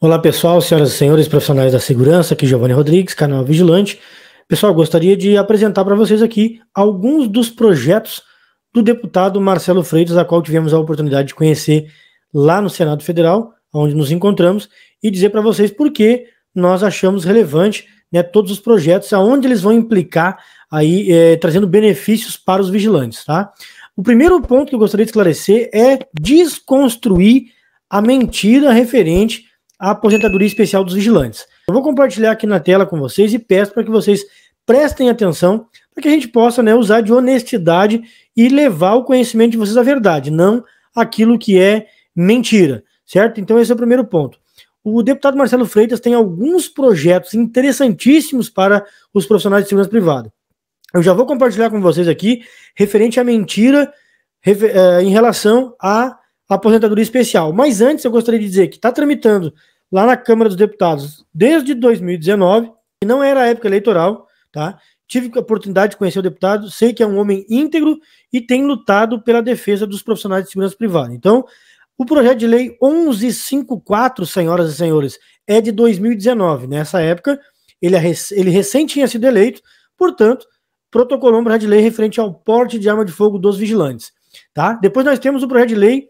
Olá pessoal, senhoras e senhores, profissionais da segurança, aqui Giovanni Rodrigues, canal Vigilante. Pessoal, gostaria de apresentar para vocês aqui alguns dos projetos do deputado Marcelo Freitas, a qual tivemos a oportunidade de conhecer lá no Senado Federal, onde nos encontramos, e dizer para vocês por que nós achamos relevante né, todos os projetos, aonde eles vão implicar aí, é, trazendo benefícios para os vigilantes. Tá? O primeiro ponto que eu gostaria de esclarecer é desconstruir a mentira referente a aposentadoria especial dos vigilantes. Eu vou compartilhar aqui na tela com vocês e peço para que vocês prestem atenção para que a gente possa né, usar de honestidade e levar o conhecimento de vocês à verdade, não aquilo que é mentira, certo? Então esse é o primeiro ponto. O deputado Marcelo Freitas tem alguns projetos interessantíssimos para os profissionais de segurança privada. Eu já vou compartilhar com vocês aqui referente à mentira eh, em relação à aposentadoria especial. Mas antes eu gostaria de dizer que está tramitando lá na Câmara dos Deputados desde 2019, que não era época eleitoral, tá? Tive a oportunidade de conhecer o deputado, sei que é um homem íntegro e tem lutado pela defesa dos profissionais de segurança privada. Então, o projeto de lei 1154, senhoras e senhores, é de 2019. Nessa época, ele, é rec... ele recém tinha sido eleito, portanto, protocolou um projeto de lei referente ao porte de arma de fogo dos vigilantes. Tá? Depois nós temos o projeto de lei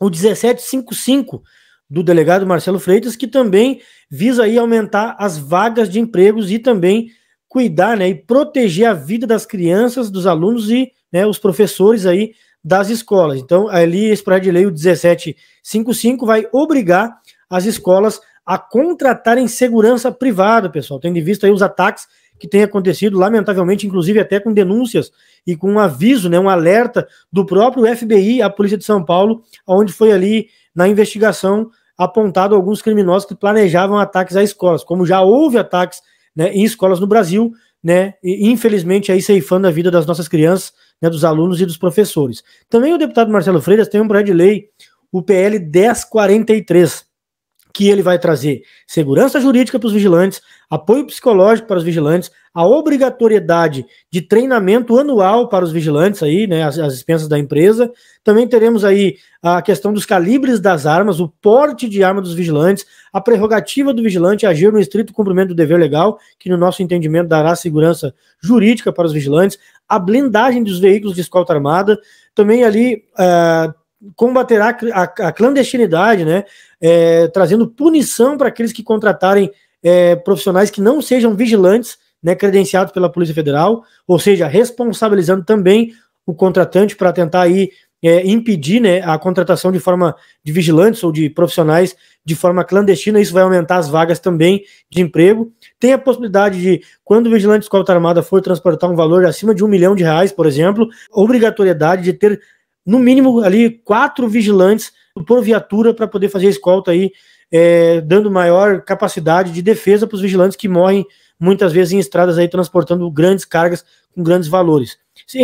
o 1755, do delegado Marcelo Freitas, que também visa aí aumentar as vagas de empregos e também cuidar né, e proteger a vida das crianças, dos alunos e né, os professores aí das escolas. Então, ali esse projeto de lei, o 1755, vai obrigar as escolas a contratarem segurança privada, pessoal, tendo visto aí os ataques que têm acontecido, lamentavelmente, inclusive até com denúncias e com um aviso, né, um alerta do próprio FBI, a Polícia de São Paulo, onde foi ali na investigação apontado alguns criminosos que planejavam ataques a escolas, como já houve ataques né, em escolas no Brasil, né, e infelizmente aí ceifando a vida das nossas crianças, né, dos alunos e dos professores. Também o deputado Marcelo Freitas tem um projeto de lei, o PL 1043, que ele vai trazer segurança jurídica para os vigilantes, apoio psicológico para os vigilantes, a obrigatoriedade de treinamento anual para os vigilantes aí, né, as, as expensas da empresa. Também teremos aí a questão dos calibres das armas, o porte de arma dos vigilantes, a prerrogativa do vigilante é agir no estrito cumprimento do dever legal, que no nosso entendimento dará segurança jurídica para os vigilantes, a blindagem dos veículos de escolta armada, também ali uh, combaterá a, a clandestinidade, né? É, trazendo punição para aqueles que contratarem é, profissionais que não sejam vigilantes, né, credenciados pela Polícia Federal, ou seja, responsabilizando também o contratante para tentar aí é, impedir né, a contratação de forma de vigilantes ou de profissionais de forma clandestina, isso vai aumentar as vagas também de emprego. Tem a possibilidade de, quando o vigilante de escolta armada for transportar um valor acima de um milhão de reais, por exemplo, obrigatoriedade de ter no mínimo ali quatro vigilantes por viatura para poder fazer a escolta aí, é, dando maior capacidade de defesa para os vigilantes que morrem muitas vezes em estradas aí transportando grandes cargas com grandes valores.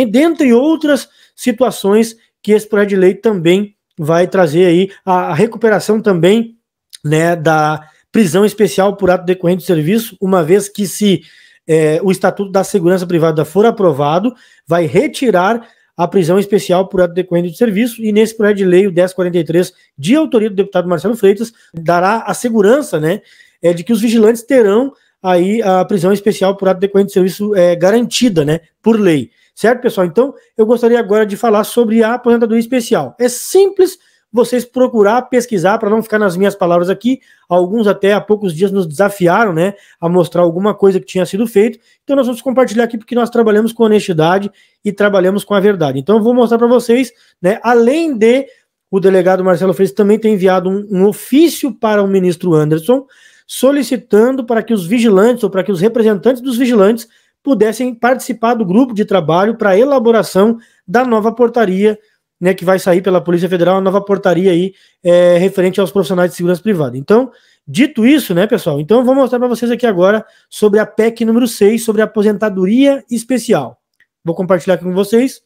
dentre outras situações que esse projeto de lei também vai trazer aí a, a recuperação também né, da prisão especial por ato decorrente do serviço, uma vez que se é, o Estatuto da Segurança Privada for aprovado, vai retirar a prisão especial por ato decorrente de serviço, e nesse projeto de lei, o 1043, de autoria do deputado Marcelo Freitas, dará a segurança né, é, de que os vigilantes terão aí a prisão especial por ato decorrente de serviço é, garantida né, por lei. Certo, pessoal? Então, eu gostaria agora de falar sobre a aposentadoria especial. É simples, vocês procurar pesquisar para não ficar nas minhas palavras aqui. Alguns até há poucos dias nos desafiaram, né, a mostrar alguma coisa que tinha sido feito. Então nós vamos compartilhar aqui porque nós trabalhamos com honestidade e trabalhamos com a verdade. Então eu vou mostrar para vocês, né, além de o delegado Marcelo Freitas também ter enviado um, um ofício para o ministro Anderson solicitando para que os vigilantes ou para que os representantes dos vigilantes pudessem participar do grupo de trabalho para a elaboração da nova portaria né, que vai sair pela Polícia Federal, uma nova portaria aí é, referente aos profissionais de segurança privada. Então, dito isso, né, pessoal, então eu vou mostrar para vocês aqui agora sobre a PEC número 6, sobre a aposentadoria especial. Vou compartilhar aqui com vocês.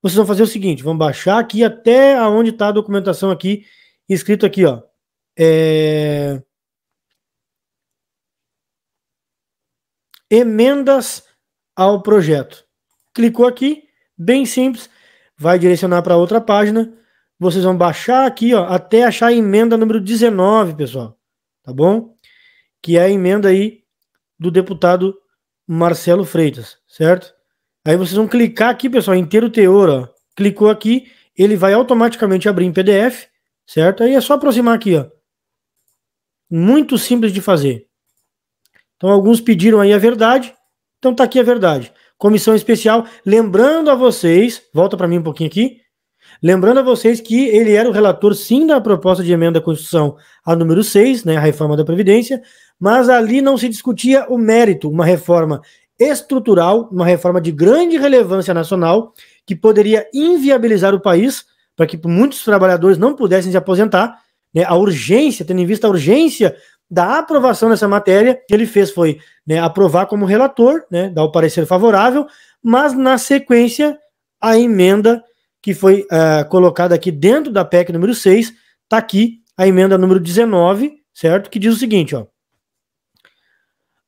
Vocês vão fazer o seguinte, vão baixar aqui até aonde está a documentação aqui, escrito aqui, ó. É... Emendas ao projeto. Clicou aqui, bem simples, vai direcionar para outra página. Vocês vão baixar aqui, ó, até achar a emenda número 19, pessoal. Tá bom? Que é a emenda aí do deputado Marcelo Freitas, certo? Aí vocês vão clicar aqui, pessoal, inteiro teor, ó. Clicou aqui, ele vai automaticamente abrir em PDF, certo? Aí é só aproximar aqui, ó. Muito simples de fazer. Então alguns pediram aí a verdade, então tá aqui a verdade comissão especial. Lembrando a vocês, volta para mim um pouquinho aqui. Lembrando a vocês que ele era o relator, sim, da proposta de emenda à Constituição, a número 6, né, a reforma da Previdência, mas ali não se discutia o mérito, uma reforma estrutural, uma reforma de grande relevância nacional, que poderia inviabilizar o país para que muitos trabalhadores não pudessem se aposentar, né, a urgência, tendo em vista a urgência da aprovação dessa matéria, que ele fez foi né, aprovar como relator, né, dar o parecer favorável, mas na sequência, a emenda que foi uh, colocada aqui dentro da PEC número 6, está aqui a emenda número 19, certo? Que diz o seguinte, ó.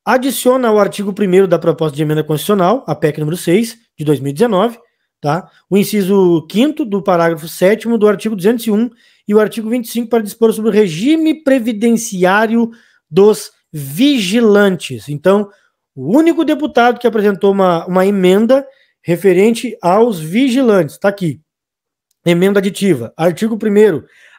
Adiciona ao artigo 1 da proposta de emenda constitucional, a PEC número 6, de 2019, tá? o inciso 5 do parágrafo 7 do artigo 201, e o artigo 25 para dispor sobre o regime previdenciário dos vigilantes. Então, o único deputado que apresentou uma, uma emenda referente aos vigilantes, está aqui. Emenda aditiva. Artigo 1.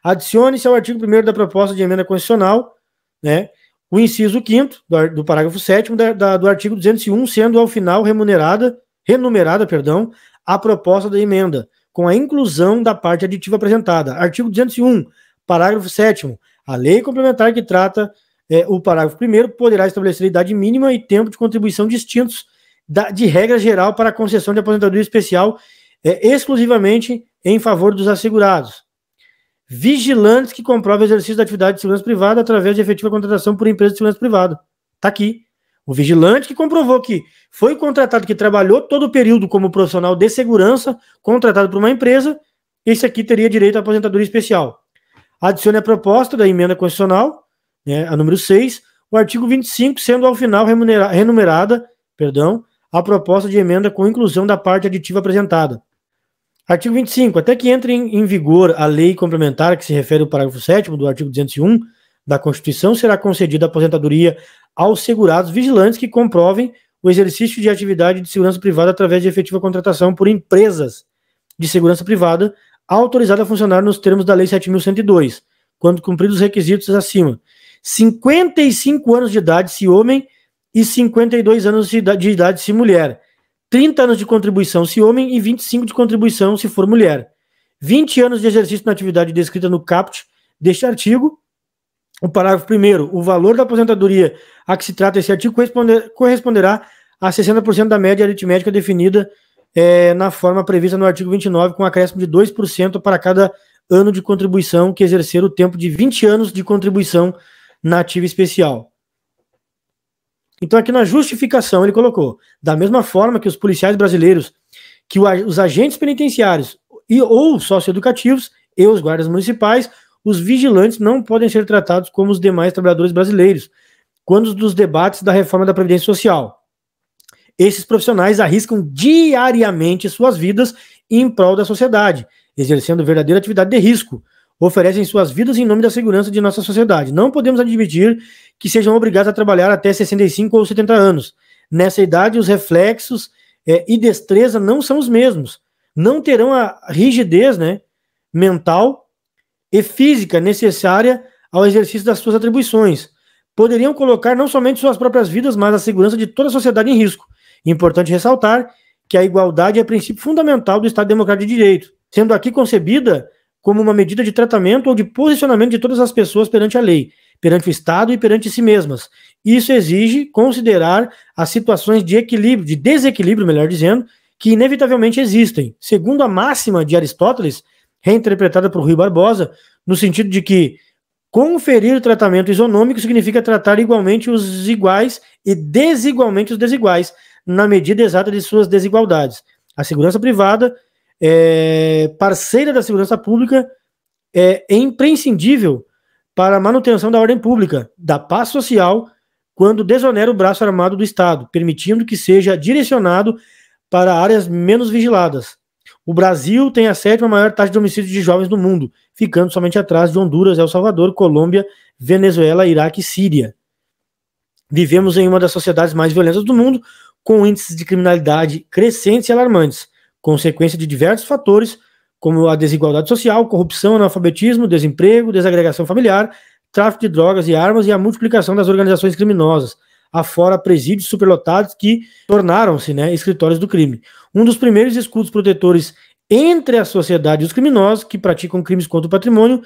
Adicione-se ao artigo 1 da proposta de emenda constitucional, né? O inciso 5 do, do, parágrafo 7 da, da, do artigo 201, sendo ao final remunerada, renumerada, perdão, a proposta da emenda, com a inclusão da parte aditiva apresentada. Artigo 201, parágrafo 7. A lei complementar que trata é, o parágrafo 1 poderá estabelecer idade mínima e tempo de contribuição distintos da, de regra geral para a concessão de aposentadoria especial é, exclusivamente em favor dos assegurados. Vigilantes que comprovem o exercício da atividade de segurança privada através de efetiva contratação por empresa de segurança privada. Está aqui. O vigilante que comprovou que foi contratado, que trabalhou todo o período como profissional de segurança, contratado por uma empresa, esse aqui teria direito à aposentadoria especial. Adicione a proposta da emenda constitucional, né, a número 6, o artigo 25, sendo ao final renumerada perdão, a proposta de emenda com inclusão da parte aditiva apresentada. Artigo 25. Até que entre em, em vigor a lei complementar que se refere ao parágrafo 7 do artigo 201 da Constituição, será concedida a aposentadoria aos segurados vigilantes que comprovem o exercício de atividade de segurança privada através de efetiva contratação por empresas de segurança privada autorizada a funcionar nos termos da Lei 7.102, quando cumpridos os requisitos acima. 55 anos de idade se homem e 52 anos de idade se mulher. 30 anos de contribuição se homem e 25 de contribuição se for mulher. 20 anos de exercício na atividade descrita no CAPT deste artigo o parágrafo primeiro, o valor da aposentadoria a que se trata esse artigo corresponderá a 60% da média aritmética definida é, na forma prevista no artigo 29, com acréscimo de 2% para cada ano de contribuição que exercer o tempo de 20 anos de contribuição na ativa especial. Então, aqui na justificação, ele colocou: da mesma forma que os policiais brasileiros, que os agentes penitenciários e ou socioeducativos e os guardas municipais os vigilantes não podem ser tratados como os demais trabalhadores brasileiros, quando dos debates da reforma da Previdência Social. Esses profissionais arriscam diariamente suas vidas em prol da sociedade, exercendo verdadeira atividade de risco. Oferecem suas vidas em nome da segurança de nossa sociedade. Não podemos admitir que sejam obrigados a trabalhar até 65 ou 70 anos. Nessa idade, os reflexos é, e destreza não são os mesmos. Não terão a rigidez né, mental e física necessária ao exercício das suas atribuições. Poderiam colocar não somente suas próprias vidas, mas a segurança de toda a sociedade em risco. Importante ressaltar que a igualdade é princípio fundamental do Estado Democrático de Direito, sendo aqui concebida como uma medida de tratamento ou de posicionamento de todas as pessoas perante a lei, perante o Estado e perante si mesmas. Isso exige considerar as situações de equilíbrio, de desequilíbrio, melhor dizendo, que inevitavelmente existem. Segundo a máxima de Aristóteles, reinterpretada por Rui Barbosa, no sentido de que conferir tratamento isonômico significa tratar igualmente os iguais e desigualmente os desiguais, na medida exata de suas desigualdades. A segurança privada é parceira da segurança pública é imprescindível para a manutenção da ordem pública, da paz social, quando desonera o braço armado do Estado, permitindo que seja direcionado para áreas menos vigiladas, o Brasil tem a sétima maior taxa de homicídios de jovens do mundo, ficando somente atrás de Honduras, El Salvador, Colômbia, Venezuela, Iraque e Síria. Vivemos em uma das sociedades mais violentas do mundo, com índices de criminalidade crescentes e alarmantes, consequência de diversos fatores, como a desigualdade social, corrupção, analfabetismo, desemprego, desagregação familiar, tráfico de drogas e armas e a multiplicação das organizações criminosas, afora presídios superlotados que tornaram-se né, escritórios do crime. Um dos primeiros escudos protetores entre a sociedade e os criminosos que praticam crimes contra o patrimônio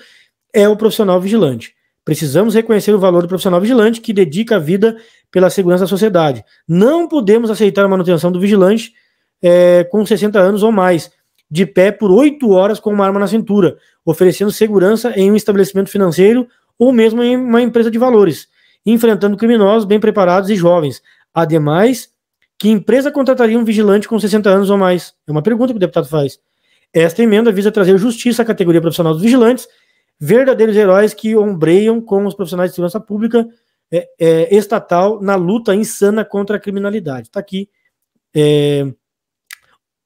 é o profissional vigilante. Precisamos reconhecer o valor do profissional vigilante que dedica a vida pela segurança da sociedade. Não podemos aceitar a manutenção do vigilante é, com 60 anos ou mais, de pé por 8 horas com uma arma na cintura, oferecendo segurança em um estabelecimento financeiro ou mesmo em uma empresa de valores enfrentando criminosos bem preparados e jovens. Ademais, que empresa contrataria um vigilante com 60 anos ou mais? É uma pergunta que o deputado faz. Esta emenda visa trazer justiça à categoria profissional dos vigilantes, verdadeiros heróis que ombreiam com os profissionais de segurança pública é, é, estatal na luta insana contra a criminalidade. Está aqui é,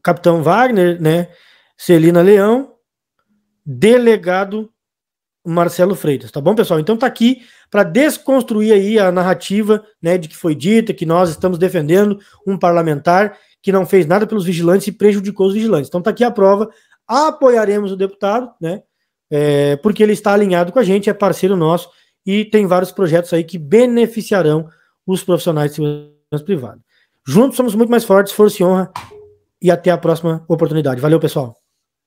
Capitão Wagner, né? Celina Leão, delegado Marcelo Freitas, tá bom, pessoal? Então tá aqui para desconstruir aí a narrativa, né, de que foi dita que nós estamos defendendo um parlamentar que não fez nada pelos vigilantes e prejudicou os vigilantes. Então tá aqui a prova, apoiaremos o deputado, né, é, porque ele está alinhado com a gente, é parceiro nosso e tem vários projetos aí que beneficiarão os profissionais de segurança privada. Juntos somos muito mais fortes, força e honra e até a próxima oportunidade. Valeu, pessoal.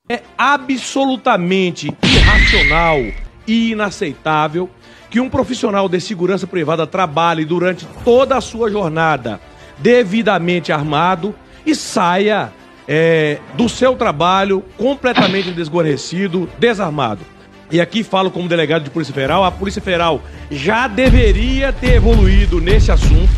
É absolutamente irracional inaceitável que um profissional de segurança privada trabalhe durante toda a sua jornada devidamente armado e saia é, do seu trabalho completamente desguarnecido, desarmado. E aqui falo como delegado de Polícia Federal, a Polícia Federal já deveria ter evoluído nesse assunto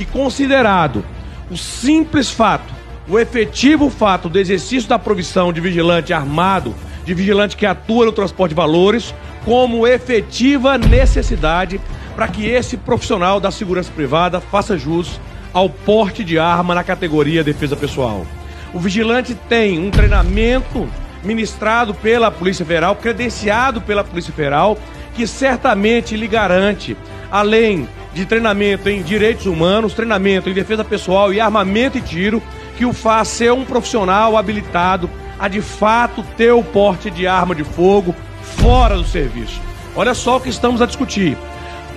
e considerado o simples fato, o efetivo fato do exercício da provisão de vigilante armado, de vigilante que atua no transporte de valores, como efetiva necessidade para que esse profissional da segurança privada faça jus ao porte de arma na categoria defesa pessoal. O vigilante tem um treinamento ministrado pela Polícia Federal, credenciado pela Polícia Federal, que certamente lhe garante, além de treinamento em direitos humanos, treinamento em defesa pessoal e armamento e tiro, que o faz ser um profissional habilitado a de fato ter o porte de arma de fogo fora do serviço. Olha só o que estamos a discutir.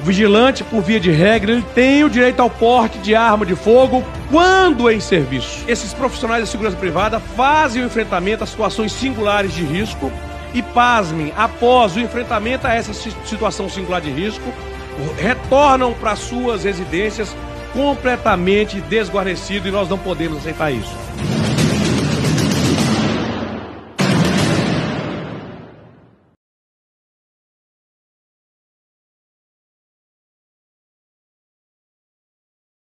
O vigilante, por via de regra, ele tem o direito ao porte de arma de fogo quando é em serviço. Esses profissionais da segurança privada fazem o enfrentamento a situações singulares de risco e, pasmem, após o enfrentamento a essa situação singular de risco, retornam para suas residências completamente desguarnecidos e nós não podemos aceitar isso.